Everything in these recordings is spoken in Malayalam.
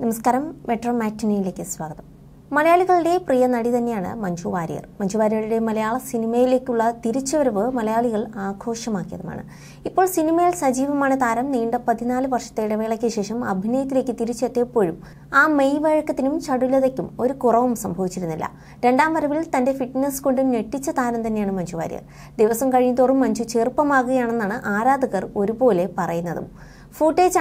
നമസ്കാരം മെട്രോ മാറ്റിനിയിലേക്ക് സ്വാഗതം മലയാളികളുടെ പ്രിയ നടി തന്നെയാണ് മഞ്ജു വാര്യർ മഞ്ജു വാര്യരുടെ മലയാള സിനിമയിലേക്കുള്ള തിരിച്ചുവരവ് മലയാളികൾ ആഘോഷമാക്കിയതുമാണ് ഇപ്പോൾ സിനിമയിൽ സജീവമാണ് താരം നീണ്ട പതിനാല് വർഷത്തെ ഇടവേളയ്ക്ക് ശേഷം അഭിനയത്തിലേക്ക് തിരിച്ചെത്തിയപ്പോഴും ആ മെയ് വഴക്കത്തിനും ചടുലതയ്ക്കും ഒരു കുറവും സംഭവിച്ചിരുന്നില്ല രണ്ടാം വരവിൽ തന്റെ ഫിറ്റ്നസ് കൊണ്ടും ഞെട്ടിച്ച താരം തന്നെയാണ് മഞ്ജു വാര്യർ ദിവസം കഴിയുന്തോറും മഞ്ജു ചെറുപ്പമാകുകയാണെന്നാണ് ആരാധകർ ഒരുപോലെ പറയുന്നതും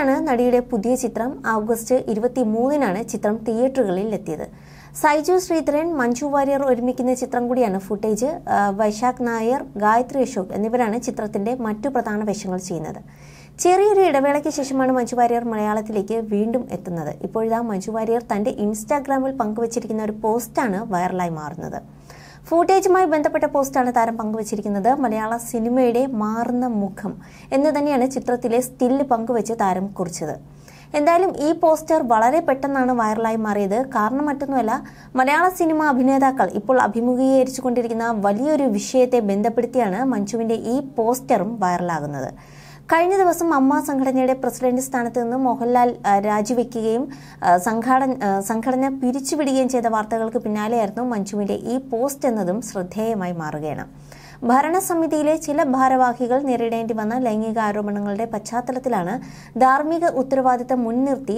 ആണ് നടിയുടെ പുതിയ ചിത്രം ഓഗസ്റ്റ് ഇരുപത്തി മൂന്നിനാണ് ചിത്രം തിയേറ്ററുകളിൽ എത്തിയത് സൈജു ശ്രീധരൻ മഞ്ജു വാര്യർ ഒരുമിക്കുന്ന ചിത്രം കൂടിയാണ് ഫുട്ടേജ് വൈശാഖ് നായർ ഗായത്രി അശോക് എന്നിവരാണ് ചിത്രത്തിന്റെ മറ്റു പ്രധാന വേഷങ്ങൾ ചെയ്യുന്നത് ചെറിയൊരു ഇടവേളയ്ക്ക് ശേഷമാണ് മഞ്ജു വാര്യർ മലയാളത്തിലേക്ക് വീണ്ടും എത്തുന്നത് ഇപ്പോഴിതാ മഞ്ജു വാര്യർ തന്റെ ഇൻസ്റ്റാഗ്രാമിൽ പങ്കുവച്ചിരിക്കുന്ന ഒരു പോസ്റ്റാണ് വൈറലായി മാറുന്നത് ഫൂട്ടേജുമായി ബന്ധപ്പെട്ട പോസ്റ്റാണ് താരം പങ്കുവച്ചിരിക്കുന്നത് മലയാള സിനിമയുടെ മാറുന്ന മുഖം എന്ന് തന്നെയാണ് ചിത്രത്തിലെ സ്റ്റില് പങ്കുവച്ച് താരം കുറിച്ചത് എന്തായാലും ഈ പോസ്റ്റർ വളരെ പെട്ടെന്നാണ് വൈറലായി മാറിയത് കാരണം മറ്റൊന്നുമല്ല മലയാള സിനിമ അഭിനേതാക്കൾ ഇപ്പോൾ കൊണ്ടിരിക്കുന്ന വലിയൊരു വിഷയത്തെ ബന്ധപ്പെടുത്തിയാണ് മഞ്ജുവിൻ്റെ ഈ പോസ്റ്ററും വൈറലാകുന്നത് കഴിഞ്ഞ ദിവസം അമ്മ സംഘടനയുടെ പ്രസിഡന്റ് സ്ഥാനത്ത് നിന്ന് മോഹൻലാൽ രാജിവെക്കുകയും സംഘാടന സംഘടന പിരിച്ചുവിടുകയും ചെയ്ത വാർത്തകൾക്ക് പിന്നാലെയായിരുന്നു മഞ്ജുവിന്റെ ഈ പോസ്റ്റ് എന്നതും ശ്രദ്ധേയമായി മാറുകയാണ് ഭരണസമിതിയിലെ ചില ഭാരവാഹികൾ നേരിടേണ്ടി വന്ന ലൈംഗിക ആരോപണങ്ങളുടെ പശ്ചാത്തലത്തിലാണ് ധാർമ്മിക ഉത്തരവാദിത്തം മുൻനിർത്തി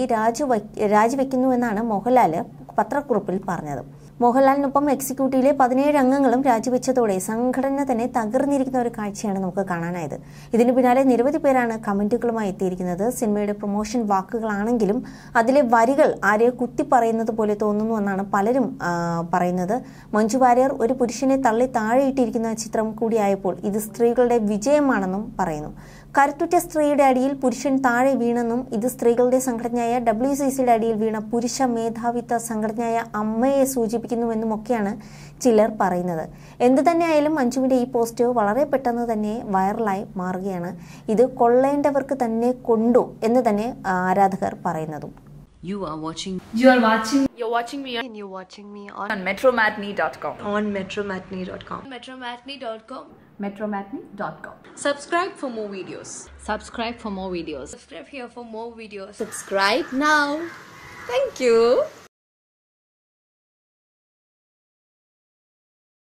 രാജിവെക്കുന്നുവെന്നാണ് മോഹൻലാൽ പത്രക്കുറിപ്പിൽ പറഞ്ഞത് മോഹൻലാലിനൊപ്പം എക്സിക്യൂട്ടീവിലെ പതിനേഴ് അംഗങ്ങളും രാജിവെച്ചതോടെ സംഘടന തന്നെ തകർന്നിരിക്കുന്ന ഒരു കാഴ്ചയാണ് നമുക്ക് കാണാനായത് ഇതിന് പിന്നാലെ നിരവധി പേരാണ് കമന്റുകളുമായി എത്തിയിരിക്കുന്നത് സിനിമയുടെ പ്രൊമോഷൻ വാക്കുകളാണെങ്കിലും അതിലെ വരികൾ ആരെ കുത്തിപ്പറയുന്നത് പോലെ തോന്നുന്നു എന്നാണ് പലരും പറയുന്നത് മഞ്ജു വാര്യർ ഒരു പുരുഷനെ തള്ളി താഴെയിട്ടിരിക്കുന്ന ചിത്രം കൂടിയായപ്പോൾ ഇത് സ്ത്രീകളുടെ വിജയമാണെന്നും പറയുന്നു കരുത്തുറ്റ സ്ത്രീയുടെ അടിയിൽ പുരുഷൻ താഴെ വീണെന്നും ഇത് സ്ത്രീകളുടെ സംഘടനയായ ഡബ്ല്യു സി സിയുടെ അടിയിൽ വീണ പുരുഷ മേധാവിത്വ സംഘ സംഘടനയായ അമ്മയെ ഒക്കെയാണ് ചിലർ പറയുന്നത് എന്തു തന്നെയായാലും മഞ്ജുവിൻ്റെ ഈ പോസ്റ്റ് വളരെ പെട്ടെന്ന് തന്നെ വൈറലായി മാറുകയാണ് ഇത് കൊള്ളേണ്ടവർക്ക് തന്നെ കൊണ്ടു എന്ന് തന്നെ ആരാധകർ പറയുന്നതും You are watching. You are watching. You're watching me. And you're watching me on, on metromatney.com. On metromatney.com. Metromatney.com. Metromatney.com. Subscribe for more videos. Subscribe for more videos. Subscribe here for more videos. Subscribe now. Thank you.